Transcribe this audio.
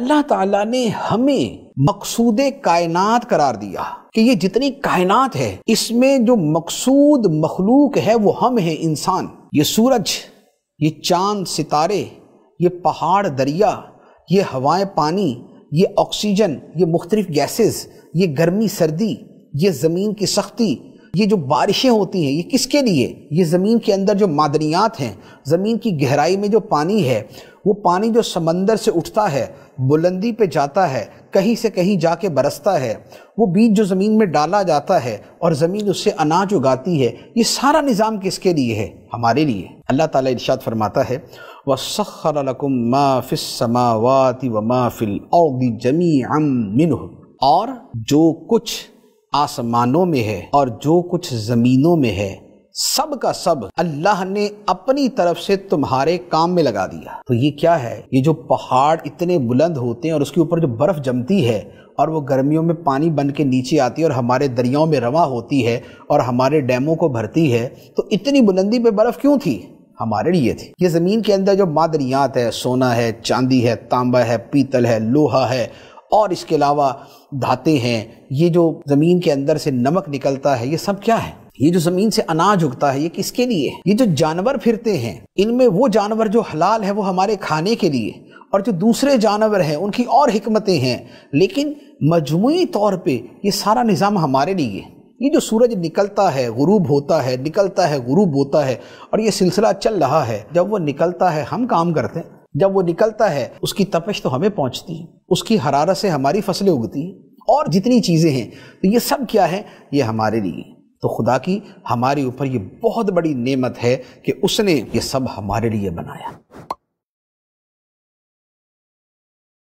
अल्लाह ताला ने हमें मकसूद कायनात करार दिया कि ये जितनी कायनात है इसमें जो मकसूद मखलूक है वो हम हैं इंसान ये सूरज ये चांद सितारे ये पहाड़ दरिया ये हवाएं पानी ये ऑक्सीजन ये मुख्तलिफ गैसेस ये गर्मी सर्दी ये ज़मीन की सख्ती ये जो बारिशें होती हैं ये किसके लिए ये ज़मीन के अंदर जो मादनियात हैं ज़मीन की गहराई में जो पानी है वो पानी जो समंदर से उठता है बुलंदी पे जाता है कहीं से कहीं जाके बरसता है वो बीज जो ज़मीन में डाला जाता है और ज़मीन उससे अनाज उगाती है ये सारा निज़ाम किसके लिए है हमारे लिए अल्लाह ताला इरशाद फरमाता है व सखरकुम माफ़िस व माफ़िल और जो कुछ आसमानों में है और जो कुछ ज़मीनों में है सब का सब अल्लाह ने अपनी तरफ से तुम्हारे काम में लगा दिया तो ये क्या है ये जो पहाड़ इतने बुलंद होते हैं और उसके ऊपर जो बर्फ जमती है और वो गर्मियों में पानी बन के नीचे आती है और हमारे दरियाओं में रवा होती है और हमारे डैमों को भरती है तो इतनी बुलंदी पे बर्फ़ क्यों थी हमारे लिए थी ये ज़मीन के अंदर जो मादनियात है सोना है चांदी है तांबा है पीतल है लोहा है और इसके अलावा धाते हैं ये जो ज़मीन के अंदर से नमक निकलता है ये सब क्या है ये जो जमीन से अनाज उगता है ये किसके लिए ये जो जानवर फिरते हैं इनमें वो जानवर जो हलाल है वो हमारे खाने के लिए और जो दूसरे जानवर हैं उनकी और हमतें हैं लेकिन मजमू तौर पर ये सारा निज़ाम हमारे लिए ये जो सूरज निकलता है गुरूब होता है निकलता है गुरूब होता है और ये सिलसिला चल रहा है जब वो निकलता है हम काम करते हैं जब वो निकलता है उसकी तपश तो हमें पहुंचती है उसकी हरारत से हमारी फसलें उगती हैं और जितनी चीज़ें हैं तो ये सब क्या है ये हमारे लिए तो खुदा की हमारे ऊपर ये बहुत बड़ी नेमत है कि उसने ये सब हमारे लिए बनाया